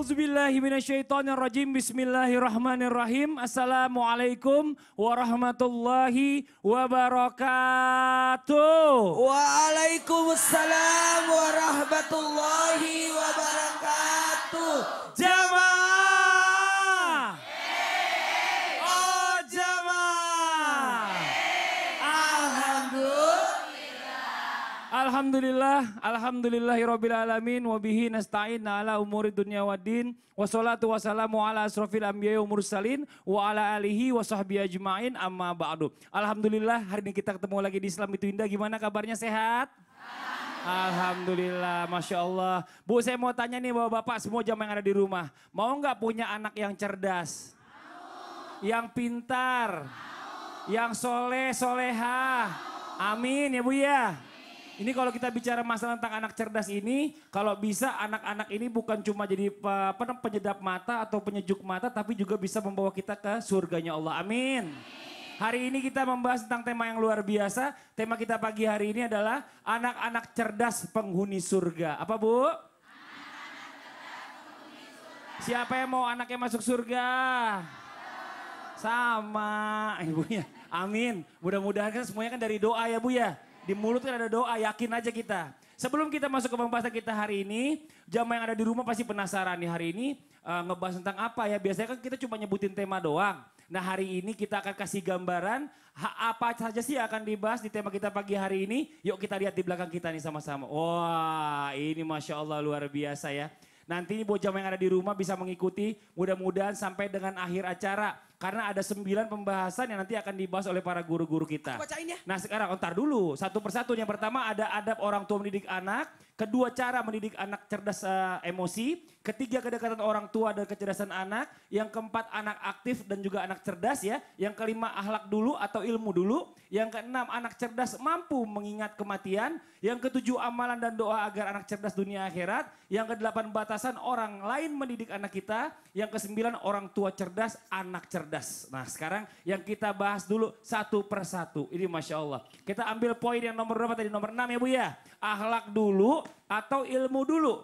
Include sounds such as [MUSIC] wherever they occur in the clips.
A'udzubillahiminasyaitonirrojim. Bismillahirrahmanirrahim. Assalamualaikum warahmatullahi wabarakatuh. Waalaikumsalam warahmatullahi wabarakatuh. Jamaah. Alhamdulillah, alhamdulillahirabbil alamin wa bihi nasta'in ala umuri dunya waddin. Wassalatu wassalamu ala asrofil anbiya'i wal mursalin wa ala alihi wa sahbihi ajmain amma ba'du. Alhamdulillah hari ini kita ketemu lagi di Islam itu Indah. Gimana kabarnya sehat? Alhamdulillah, Masya Allah. Bu saya mau tanya nih bapak-bapak semua jam yang ada di rumah. Mau nggak punya anak yang cerdas? Mau. Yang pintar? Mau. Yang soleh, soleha? Amin ya Bu ya? Ini kalau kita bicara masalah tentang anak cerdas ini, kalau bisa anak-anak ini bukan cuma jadi apa, penyedap mata atau penyejuk mata, tapi juga bisa membawa kita ke surganya Allah. Amin. Hari ini kita membahas tentang tema yang luar biasa. Tema kita pagi hari ini adalah anak-anak cerdas penghuni surga. Apa bu? Anak -anak surga. Siapa yang mau anaknya masuk surga? Sama ibunya. Amin. Mudah-mudahan kan semuanya kan dari doa ya bu ya. Di mulut kan ada doa, yakin aja kita. Sebelum kita masuk ke pembahasan kita hari ini, jamaah yang ada di rumah pasti penasaran nih hari ini uh, ngebahas tentang apa ya. Biasanya kan kita cuma nyebutin tema doang. Nah hari ini kita akan kasih gambaran apa saja sih yang akan dibahas di tema kita pagi hari ini. Yuk kita lihat di belakang kita nih sama-sama. Wah ini Masya Allah luar biasa ya. Nanti buat jamaah yang ada di rumah bisa mengikuti mudah-mudahan sampai dengan akhir acara. Karena ada sembilan pembahasan yang nanti akan dibahas oleh para guru-guru kita. Aku bacain ya. Nah sekarang, oh, ntar dulu. Satu persatu. Yang pertama ada adab orang tua mendidik anak. Kedua cara mendidik anak cerdas uh, emosi. Ketiga kedekatan orang tua dan kecerdasan anak. Yang keempat anak aktif dan juga anak cerdas ya. Yang kelima ahlak dulu atau ilmu dulu. Yang keenam anak cerdas mampu mengingat kematian. Yang ketujuh amalan dan doa agar anak cerdas dunia akhirat. Yang kedelapan batasan orang lain mendidik anak kita. Yang kesembilan orang tua cerdas, anak cerdas. Nah sekarang yang kita bahas dulu satu persatu. Ini Masya Allah. Kita ambil poin yang nomor berapa tadi? Nomor enam ya Bu ya? Ahlak dulu atau ilmu dulu?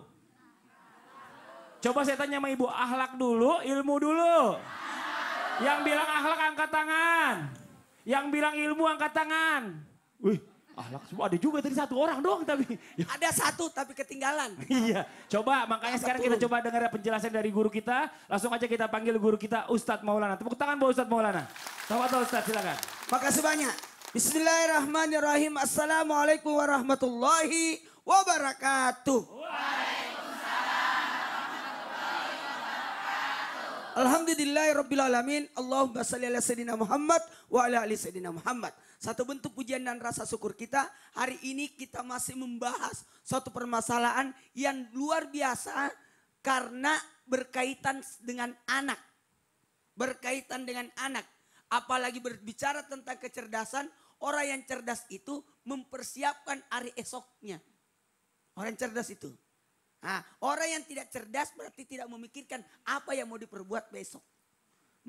Coba saya tanya sama ibu, ahlak dulu, ilmu dulu. Yang bilang ahlak angkat tangan. Yang bilang ilmu angkat tangan. Wih, ahlak semua ada juga tadi satu orang doang tapi. [LAUGHS] Ada satu tapi ketinggalan. iya, coba makanya sekarang kita coba dengar penjelasan dari guru kita. Langsung aja kita panggil guru kita Ustadz Maulana. Tepuk tangan buat Ustadz Maulana. Selamat Ustadz silakan. Makasih banyak. Bismillahirrahmanirrahim. Assalamualaikum warahmatullahi wabarakatuh. Waalaikumsalam alamin. Allahumma salli ala sayyidina Muhammad wa ala ali sayyidina Muhammad. Satu bentuk pujian dan rasa syukur kita hari ini kita masih membahas suatu permasalahan yang luar biasa karena berkaitan dengan anak. Berkaitan dengan anak Apalagi berbicara tentang kecerdasan, orang yang cerdas itu mempersiapkan hari esoknya. Orang cerdas itu. Nah, orang yang tidak cerdas berarti tidak memikirkan apa yang mau diperbuat besok.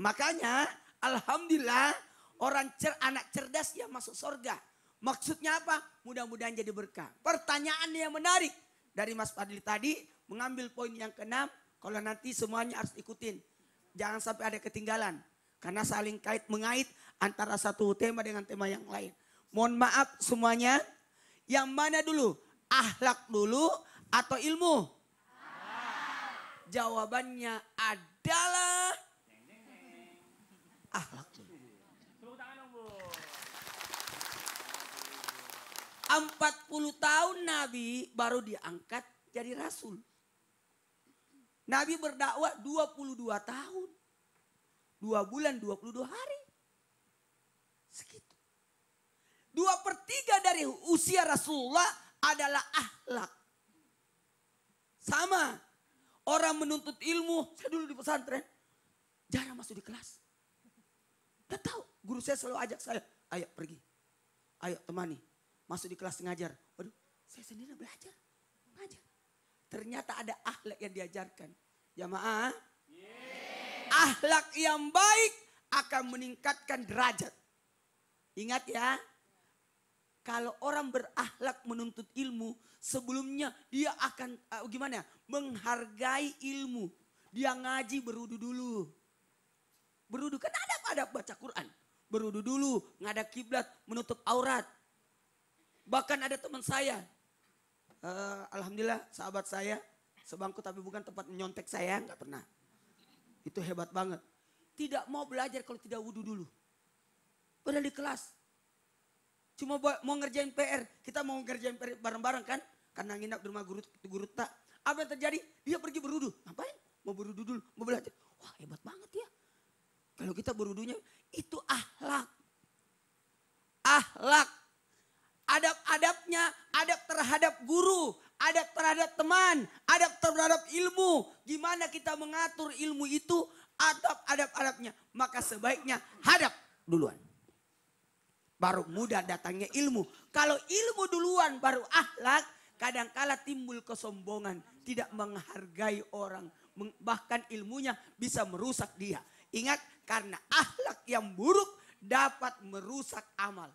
Makanya alhamdulillah orang cer anak cerdas yang masuk surga. Maksudnya apa? Mudah-mudahan jadi berkah. Pertanyaan yang menarik dari Mas Fadli tadi mengambil poin yang keenam. Kalau nanti semuanya harus ikutin. Jangan sampai ada ketinggalan. Karena saling kait mengait antara satu tema dengan tema yang lain. Mohon maaf semuanya. Yang mana dulu? Ahlak dulu atau ilmu? Jawabannya adalah ahlak dulu. Empat puluh tahun Nabi baru diangkat jadi rasul. Nabi berdakwah 22 tahun. Dua bulan dua puluh dua hari. Segitu. Dua per tiga dari usia Rasulullah adalah ahlak. Sama. Orang menuntut ilmu. Saya dulu di pesantren. Jarang masuk di kelas. Gak tahu. Guru saya selalu ajak saya. Ayo pergi. Ayo temani. Masuk di kelas ngajar. Waduh saya sendiri belajar. Ngajar. Ternyata ada ahlak yang diajarkan. Jamaah. Ya Ahlak yang baik akan meningkatkan derajat. Ingat ya, kalau orang berahlak menuntut ilmu, sebelumnya dia akan uh, gimana? Menghargai ilmu. Dia ngaji berudu dulu. Berudu kan ada ada baca Quran. Berudu dulu, ngada kiblat, menutup aurat. Bahkan ada teman saya, uh, alhamdulillah sahabat saya, sebangku tapi bukan tempat menyontek saya, nggak pernah. Itu hebat banget. Tidak mau belajar kalau tidak wudhu dulu. Padahal di kelas. Cuma mau ngerjain PR. Kita mau ngerjain PR bareng-bareng kan. Karena nginap di rumah guru, guru tak. Apa yang terjadi? Dia pergi berudu. Ngapain? Mau berudu dulu, mau belajar. Wah hebat banget ya. Kalau kita berwudhunya itu ahlak. Ahlak. Adab-adabnya, adab terhadap guru, adab terhadap teman, adab terhadap ilmu. Gimana kita mengatur ilmu itu, adab-adab-adabnya. Maka sebaiknya hadap duluan. Baru mudah datangnya ilmu. Kalau ilmu duluan baru akhlak, kadangkala timbul kesombongan. Tidak menghargai orang. Bahkan ilmunya bisa merusak dia. Ingat karena akhlak yang buruk dapat merusak amal.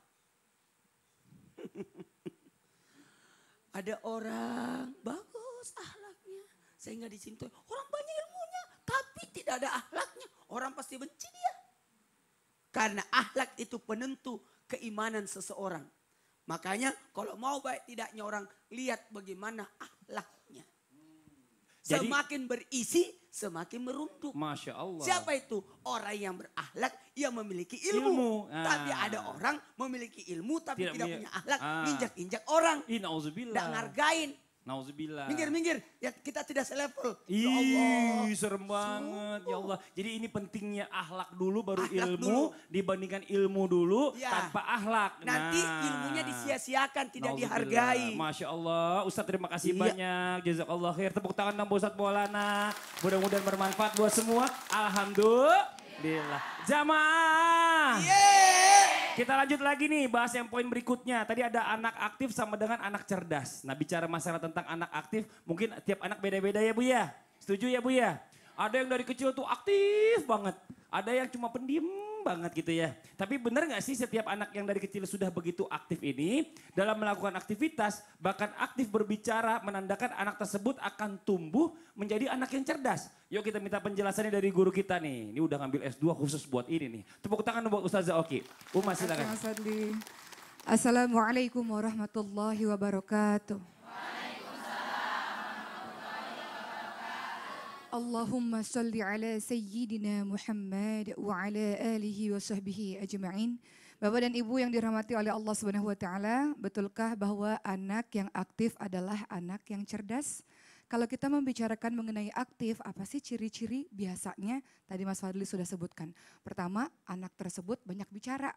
Ada orang bagus ahlaknya saya sehingga dicintai. Orang banyak ilmunya tapi tidak ada ahlaknya. Orang pasti benci dia. Karena ahlak itu penentu keimanan seseorang. Makanya kalau mau baik tidaknya orang lihat bagaimana ahlak semakin berisi, semakin merunduk. Masya Allah. Siapa itu? Orang yang berahlak yang memiliki ilmu. ilmu. Ah. Tapi ada orang memiliki ilmu tapi tidak, tidak punya ahlak, ah. injak-injak orang. Tidak ngargain, Nauzubillah. Minggir, minggir. Ya kita tidak selevel. Ya Ih, ya serem banget. Ya Allah. Jadi ini pentingnya ahlak dulu baru ahlak ilmu dulu. dibandingkan ilmu dulu ya. tanpa ahlak. Nanti nah. ilmunya disia-siakan, tidak dihargai. Masya Allah. Ustaz terima kasih iya. banyak. Jazakallah khair. Tepuk tangan tanpa Ustaz Maulana. Mudah-mudahan bermanfaat buat semua. Alhamdulillah. Jamaah. Yeah. Kita lanjut lagi nih bahas yang poin berikutnya. Tadi ada anak aktif sama dengan anak cerdas. Nah bicara masalah tentang anak aktif, mungkin tiap anak beda-beda ya Bu ya. Setuju ya Bu ya? Ada yang dari kecil tuh aktif banget. Ada yang cuma pendiam banget gitu ya. Tapi benar nggak sih setiap anak yang dari kecil sudah begitu aktif ini dalam melakukan aktivitas bahkan aktif berbicara menandakan anak tersebut akan tumbuh menjadi anak yang cerdas. Yuk kita minta penjelasannya dari guru kita nih. Ini udah ngambil S2 khusus buat ini nih. Tepuk tangan buat Ustazah Oki. Uma silakan. Assalamualaikum warahmatullahi wabarakatuh. Allahumma salli ala sayyidina Muhammad wa ala alihi wa sahbihi ajma'in. Bapak dan Ibu yang dirahmati oleh Allah Subhanahu wa taala, betulkah bahwa anak yang aktif adalah anak yang cerdas? Kalau kita membicarakan mengenai aktif, apa sih ciri-ciri biasanya? Tadi Mas Fadli sudah sebutkan. Pertama, anak tersebut banyak bicara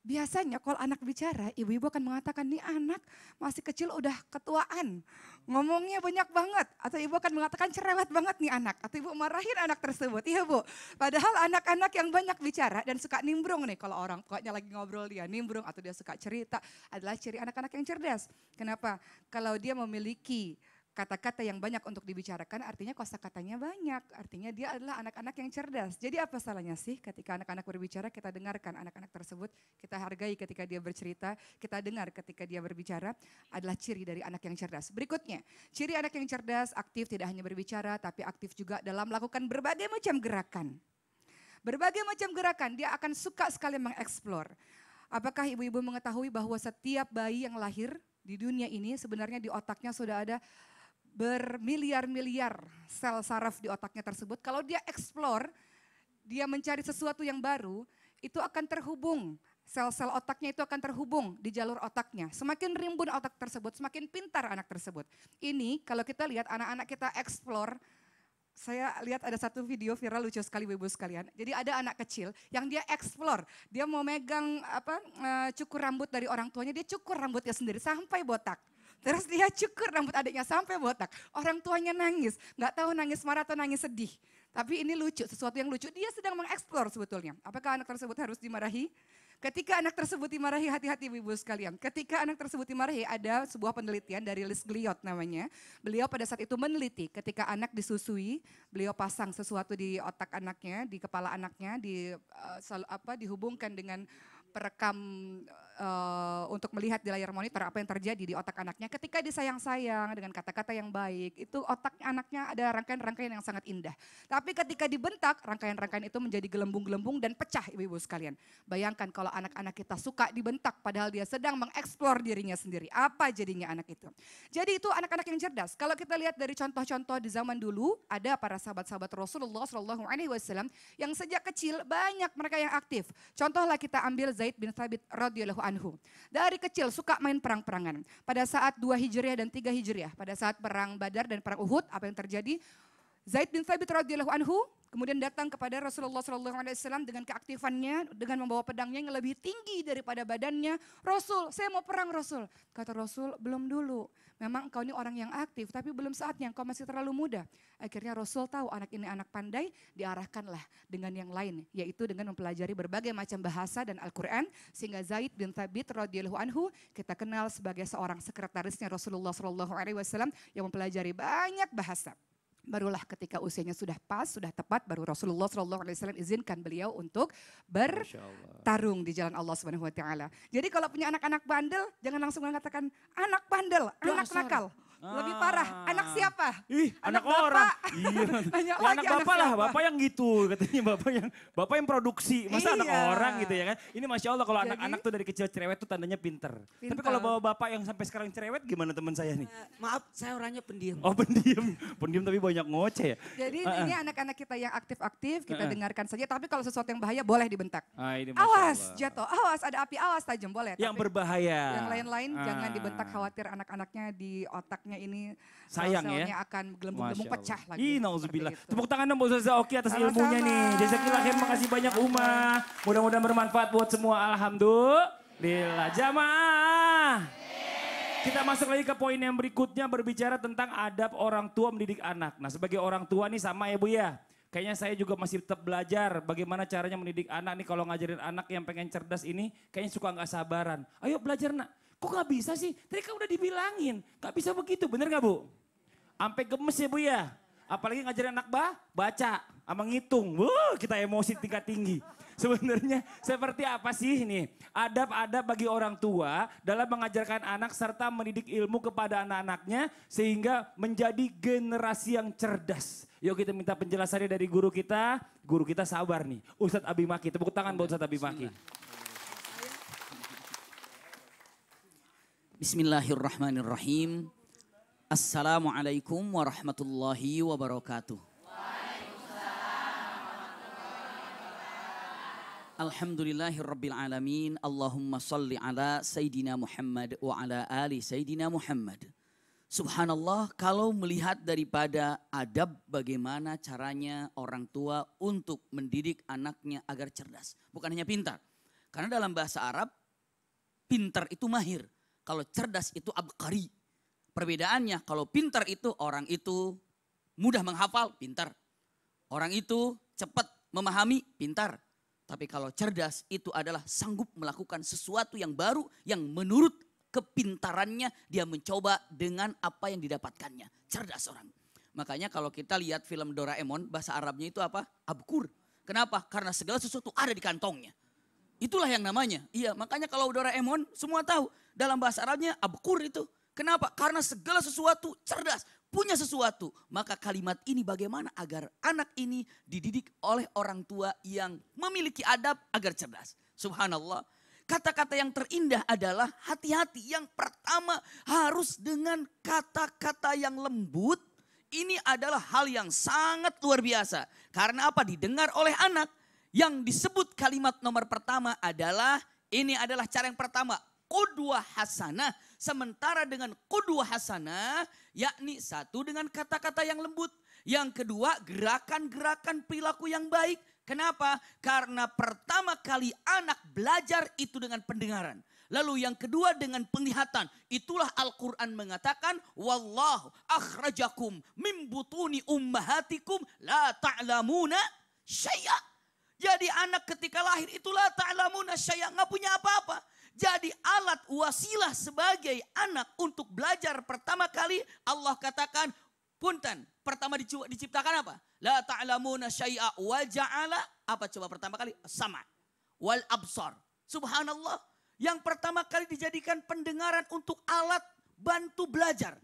Biasanya kalau anak bicara, ibu-ibu akan mengatakan, nih anak masih kecil udah ketuaan, ngomongnya banyak banget. Atau ibu akan mengatakan cerewet banget nih anak. Atau ibu marahin anak tersebut, iya bu. Padahal anak-anak yang banyak bicara dan suka nimbrung nih kalau orang pokoknya lagi ngobrol dia nimbrung atau dia suka cerita adalah ciri anak-anak yang cerdas. Kenapa? Kalau dia memiliki kata-kata yang banyak untuk dibicarakan artinya kosakatanya banyak. Artinya dia adalah anak-anak yang cerdas. Jadi apa salahnya sih ketika anak-anak berbicara kita dengarkan anak-anak tersebut, kita hargai ketika dia bercerita, kita dengar ketika dia berbicara adalah ciri dari anak yang cerdas. Berikutnya, ciri anak yang cerdas aktif tidak hanya berbicara tapi aktif juga dalam melakukan berbagai macam gerakan. Berbagai macam gerakan dia akan suka sekali mengeksplor. Apakah ibu-ibu mengetahui bahwa setiap bayi yang lahir di dunia ini sebenarnya di otaknya sudah ada bermiliar-miliar sel saraf di otaknya tersebut. Kalau dia explore, dia mencari sesuatu yang baru, itu akan terhubung. Sel-sel otaknya itu akan terhubung di jalur otaknya. Semakin rimbun otak tersebut, semakin pintar anak tersebut. Ini kalau kita lihat anak-anak kita explore, saya lihat ada satu video viral lucu sekali ibu sekalian. Jadi ada anak kecil yang dia explore, dia mau megang apa eh, cukur rambut dari orang tuanya, dia cukur rambutnya sendiri sampai botak. Terus dia cukur rambut adiknya sampai botak. Orang tuanya nangis, nggak tahu nangis marah atau nangis sedih. Tapi ini lucu, sesuatu yang lucu. Dia sedang mengeksplor sebetulnya. Apakah anak tersebut harus dimarahi? Ketika anak tersebut dimarahi, hati-hati ibu ibu sekalian. Ketika anak tersebut dimarahi, ada sebuah penelitian dari Liz Gliot namanya. Beliau pada saat itu meneliti ketika anak disusui, beliau pasang sesuatu di otak anaknya, di kepala anaknya, di uh, apa dihubungkan dengan perekam eh, uh, untuk melihat di layar monitor apa yang terjadi di otak anaknya ketika disayang-sayang dengan kata-kata yang baik itu otak anaknya ada rangkaian-rangkaian yang sangat indah tapi ketika dibentak rangkaian-rangkaian itu menjadi gelembung-gelembung dan pecah ibu-ibu sekalian bayangkan kalau anak-anak kita suka dibentak padahal dia sedang mengeksplor dirinya sendiri apa jadinya anak itu jadi itu anak-anak yang cerdas kalau kita lihat dari contoh-contoh di zaman dulu ada para sahabat-sahabat Rasulullah Shallallahu Alaihi Wasallam yang sejak kecil banyak mereka yang aktif contohlah kita ambil Zaid bin Thabit radhiyallahu anhu. Dari kecil suka main perang-perangan. Pada saat dua Hijriah dan tiga Hijriah, pada saat perang Badar dan perang Uhud, apa yang terjadi? Zaid bin Thabit radhiyallahu anhu Kemudian datang kepada Rasulullah SAW dengan keaktifannya, dengan membawa pedangnya yang lebih tinggi daripada badannya. Rasul, saya mau perang Rasul. Kata Rasul, belum dulu. Memang engkau ini orang yang aktif, tapi belum saatnya, engkau masih terlalu muda. Akhirnya Rasul tahu anak ini anak pandai, diarahkanlah dengan yang lain. Yaitu dengan mempelajari berbagai macam bahasa dan Al-Quran. Sehingga Zaid bin Thabit radhiyallahu anhu kita kenal sebagai seorang sekretarisnya Rasulullah SAW yang mempelajari banyak bahasa barulah ketika usianya sudah pas, sudah tepat, baru Rasulullah Shallallahu Alaihi Wasallam izinkan beliau untuk bertarung di jalan Allah Subhanahu Wa Taala. Jadi kalau punya anak-anak bandel, jangan langsung mengatakan anak bandel, ya, anak nakal. Lebih parah. Anak ah. siapa? Ih, anak, anak orang. [LAUGHS] Iya. Banyak ya, anak bapak anak lah, siapa? bapak yang gitu katanya [LAUGHS] bapak yang bapak yang produksi. Masa iya. anak orang gitu ya kan? Ini masya Allah kalau anak-anak tuh dari kecil cerewet tuh tandanya pinter. pinter. Tapi kalau bawa bapak yang sampai sekarang cerewet gimana teman saya nih? Uh, maaf, saya orangnya pendiam. Oh pendiam, [LAUGHS] pendiam tapi banyak ngoceh ya. Jadi uh ini anak-anak kita yang aktif-aktif kita uh dengarkan saja. Tapi kalau sesuatu yang bahaya boleh dibentak. Ah, ini awas jatuh, awas ada api, awas tajam boleh. Yang tapi berbahaya. Yang lain-lain uh. jangan dibentak ah. khawatir anak-anaknya di otak anaknya ini eh, sayang ya akan gelembung-gelembung pecah lagi. Ih, nauzubillah. Tepuk tangan dong buat Oki atas Sama-sama. ilmunya nih. Jazakillah khair, makasih banyak Uma. Mudah-mudahan bermanfaat buat semua. Alhamdulillah. Jamaah. Kita masuk lagi ke poin yang berikutnya berbicara tentang adab orang tua mendidik anak. Nah, sebagai orang tua nih sama ya Bu ya kayaknya saya juga masih tetap belajar bagaimana caranya mendidik anak nih kalau ngajarin anak yang pengen cerdas ini kayaknya suka nggak sabaran. Ayo belajar nak kok gak bisa sih? Tadi kan udah dibilangin, gak bisa begitu, bener gak bu? Sampai gemes ya bu ya, apalagi ngajarin anak bah, baca, sama ngitung, Wuh, kita emosi tingkat tinggi. Sebenarnya seperti apa sih ini? Adab-adab bagi orang tua dalam mengajarkan anak serta mendidik ilmu kepada anak-anaknya sehingga menjadi generasi yang cerdas. Yuk kita minta penjelasannya dari guru kita. Guru kita sabar nih. Ustadz Abimaki. Tepuk tangan buat Ustadz Abimaki. Bismillah. Bismillahirrahmanirrahim. Assalamualaikum warahmatullahi wabarakatuh. Alhamdulillahirrabbilalamin. Allahumma salli ala Sayyidina Muhammad wa ala ali Sayyidina Muhammad. Subhanallah kalau melihat daripada adab bagaimana caranya orang tua untuk mendidik anaknya agar cerdas. Bukan hanya pintar. Karena dalam bahasa Arab pintar itu mahir kalau cerdas itu abkari. Perbedaannya kalau pintar itu orang itu mudah menghafal, pintar. Orang itu cepat memahami, pintar. Tapi kalau cerdas itu adalah sanggup melakukan sesuatu yang baru yang menurut kepintarannya dia mencoba dengan apa yang didapatkannya. Cerdas orang. Makanya kalau kita lihat film Doraemon bahasa Arabnya itu apa? Abkur. Kenapa? Karena segala sesuatu ada di kantongnya. Itulah yang namanya. Iya, makanya kalau Doraemon semua tahu dalam bahasa Arabnya abkur itu. Kenapa? Karena segala sesuatu cerdas, punya sesuatu. Maka kalimat ini bagaimana agar anak ini dididik oleh orang tua yang memiliki adab agar cerdas. Subhanallah. Kata-kata yang terindah adalah hati-hati. Yang pertama harus dengan kata-kata yang lembut. Ini adalah hal yang sangat luar biasa. Karena apa? Didengar oleh anak yang disebut kalimat nomor pertama adalah ini adalah cara yang pertama kudua hasanah sementara dengan kudua hasanah yakni satu dengan kata-kata yang lembut yang kedua gerakan-gerakan perilaku yang baik Kenapa? Karena pertama kali anak belajar itu dengan pendengaran. Lalu yang kedua dengan penglihatan. Itulah Al-Quran mengatakan, Wallahu akhrajakum mimbutuni ummahatikum la ta'lamuna syaya' Jadi anak ketika lahir itulah ta'lamuna syaya nggak punya apa-apa. Jadi alat wasilah sebagai anak untuk belajar pertama kali Allah katakan punten pertama diciptakan apa? La ta'lamuna syai'a wa ja'ala apa coba pertama kali sama wal absar. Subhanallah yang pertama kali dijadikan pendengaran untuk alat bantu belajar.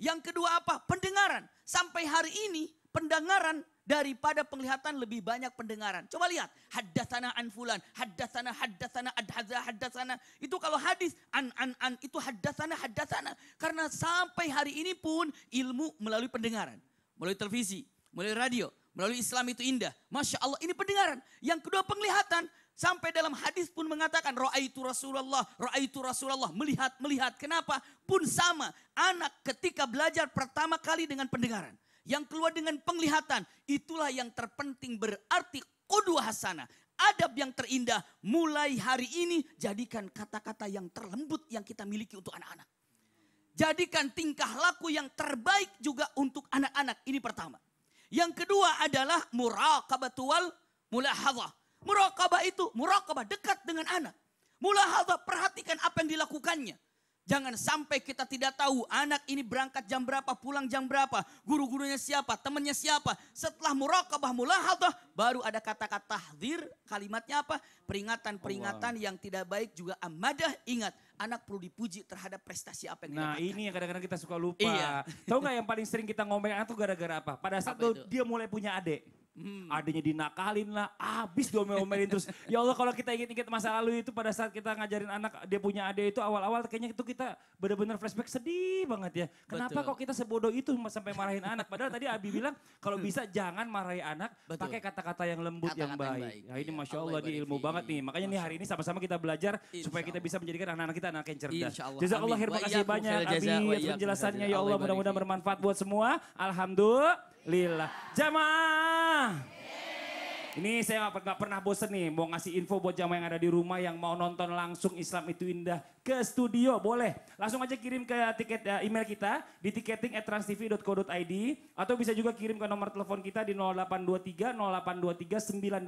Yang kedua apa? Pendengaran. Sampai hari ini pendengaran daripada penglihatan lebih banyak pendengaran. Coba lihat, hadasana anfulan, hadasana hadasana haddatsana adhaza haddatsana. Itu kalau hadis an an an itu hadasana hadasana. Karena sampai hari ini pun ilmu melalui pendengaran, melalui televisi, melalui radio, melalui Islam itu indah. Masya Allah ini pendengaran. Yang kedua penglihatan. Sampai dalam hadis pun mengatakan itu Rasulullah, itu Rasulullah, melihat, melihat. Kenapa? Pun sama. Anak ketika belajar pertama kali dengan pendengaran yang keluar dengan penglihatan, itulah yang terpenting berarti kodua hasanah. Adab yang terindah mulai hari ini jadikan kata-kata yang terlembut yang kita miliki untuk anak-anak. Jadikan tingkah laku yang terbaik juga untuk anak-anak. Ini pertama. Yang kedua adalah muraqabatual mulahadhah. Muraqabah itu muraqabah dekat dengan anak. Mulahadhah perhatikan apa yang dilakukannya. Jangan sampai kita tidak tahu anak ini berangkat jam berapa, pulang jam berapa, guru-gurunya siapa, temannya siapa. Setelah murakabah mulahadah baru ada kata-kata tahdir, kalimatnya apa? Peringatan-peringatan yang tidak baik juga amadah ingat anak perlu dipuji terhadap prestasi apa yang nah, Nah ini yang kadang-kadang kita suka lupa. Iya. Tahu nggak yang paling sering kita ngomongin anak tuh gara-gara apa? Pada saat apa itu? dia mulai punya adik. Hmm. Adanya dinakalin lah, abis diomel-omelin terus. Ya Allah kalau kita ingat-ingat masa lalu itu pada saat kita ngajarin anak dia punya adik itu awal-awal kayaknya itu kita benar-benar flashback sedih banget ya. Kenapa Betul. kok kita sebodoh itu sampai marahin anak? Padahal tadi Abi bilang kalau bisa hmm. jangan marahi anak, pakai kata-kata yang lembut kata-kata yang baik. Yang baik. Nah ini iya, masya Allah, Allah di ilmu banget nih. Makanya Masya nih hari ini sama-sama kita belajar Insya supaya kita bisa menjadikan anak-anak kita anak yang cerdas. Jazakallah terima kasih banyak Abi atas penjelasannya. Ya Allah mudah-mudahan bermanfaat buat semua. Alhamdulillah. Lila, Jamaah. Ini saya nggak pernah, pernah bosen nih mau ngasih info buat jamaah yang ada di rumah yang mau nonton langsung Islam itu indah ke studio boleh. Langsung aja kirim ke tiket uh, email kita di ticketing at transtv.co.id atau bisa juga kirim ke nomor telepon kita di 0823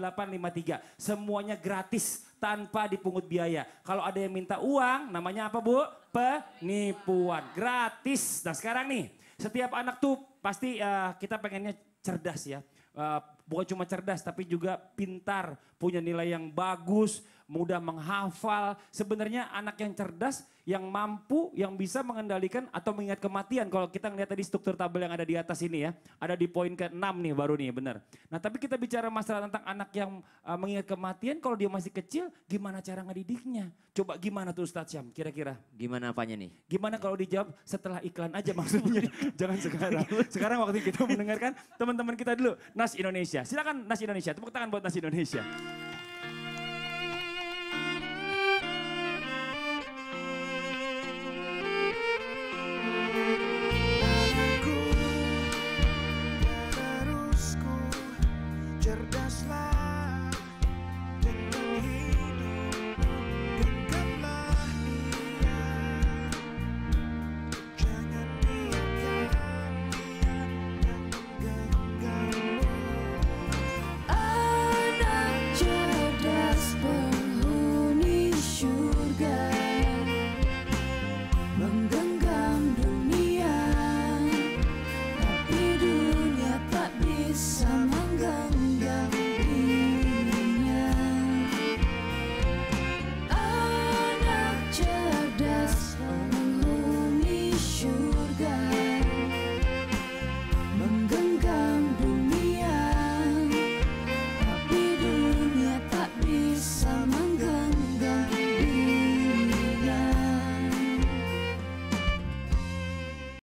0823 9853. Semuanya gratis tanpa dipungut biaya. Kalau ada yang minta uang namanya apa Bu? Penipuan. Gratis. Nah sekarang nih setiap anak tuh pasti uh, kita pengennya cerdas ya. Uh, bukan cuma cerdas tapi juga pintar, punya nilai yang bagus, mudah menghafal. Sebenarnya anak yang cerdas, yang mampu, yang bisa mengendalikan atau mengingat kematian. Kalau kita ngeliat tadi struktur tabel yang ada di atas ini ya, ada di poin ke-6 nih baru nih, benar. Nah tapi kita bicara masalah tentang anak yang uh, mengingat kematian, kalau dia masih kecil, gimana cara ngedidiknya? Coba gimana tuh Ustaz Syam, kira-kira? Gimana apanya nih? Gimana kalau dijawab setelah iklan aja maksudnya, [LAUGHS] jangan sekarang. Sekarang waktu kita mendengarkan teman-teman kita dulu, Nas Indonesia. Silakan Nas Indonesia, tepuk tangan buat Nas Indonesia.